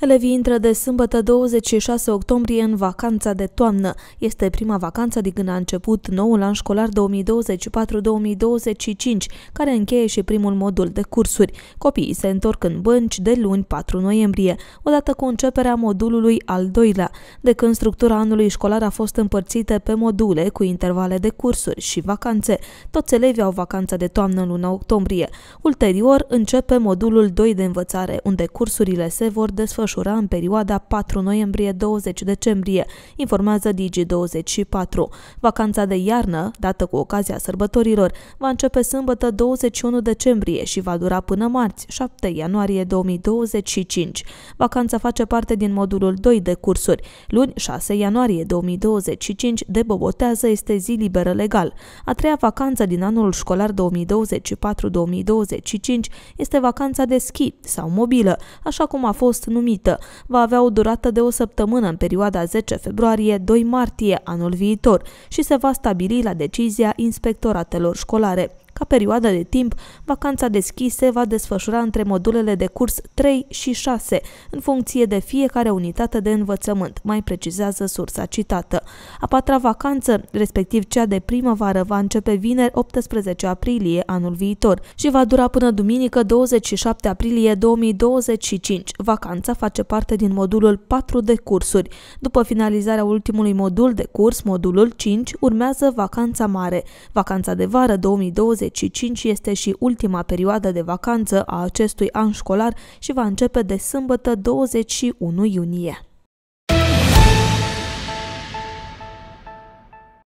Elevii intră de sâmbătă 26 octombrie în vacanța de toamnă. Este prima vacanță de când a început noul an școlar 2024-2025, care încheie și primul modul de cursuri. Copiii se întorc în bănci de luni 4 noiembrie, odată cu începerea modulului al doilea. De când structura anului școlar a fost împărțită pe module cu intervale de cursuri și vacanțe, toți elevii au vacanța de toamnă în luna octombrie. Ulterior, începe modulul 2 de învățare, unde cursurile se vor desfășura desfășura în perioada 4 noiembrie-20 decembrie, informează Digi24. Vacanța de iarnă, dată cu ocazia sărbătorilor, va începe sâmbătă 21 decembrie și va dura până marți, 7 ianuarie 2025. Vacanța face parte din modulul 2 de cursuri. Luni, 6 ianuarie 2025, de Bobotează este zi liberă legal. A treia vacanță din anul școlar 2024-2025 este vacanța de schi sau mobilă, așa cum a fost numită gratuită. Va avea o durată de o săptămână în perioada 10 februarie-2 martie anul viitor și se va stabili la decizia inspectoratelor școlare. Ca perioadă de timp, vacanța deschisă va desfășura între modulele de curs 3 și 6, în funcție de fiecare unitate de învățământ, mai precizează sursa citată. A patra vacanță, respectiv cea de primăvară, va începe vineri 18 aprilie anul viitor și va dura până duminică 27 aprilie 2025. Vacanța face parte din modulul 4 de cursuri. După finalizarea ultimului modul de curs, modulul 5, urmează vacanța mare. Vacanța de vară 2025 25 este și ultima perioadă de vacanță a acestui an școlar și va începe de sâmbătă 21 iunie.